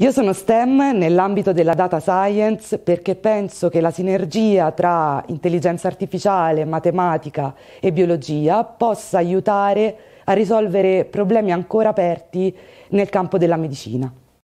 Io sono STEM nell'ambito della data science perché penso che la sinergia tra intelligenza artificiale, matematica e biologia possa aiutare a risolvere problemi ancora aperti nel campo della medicina.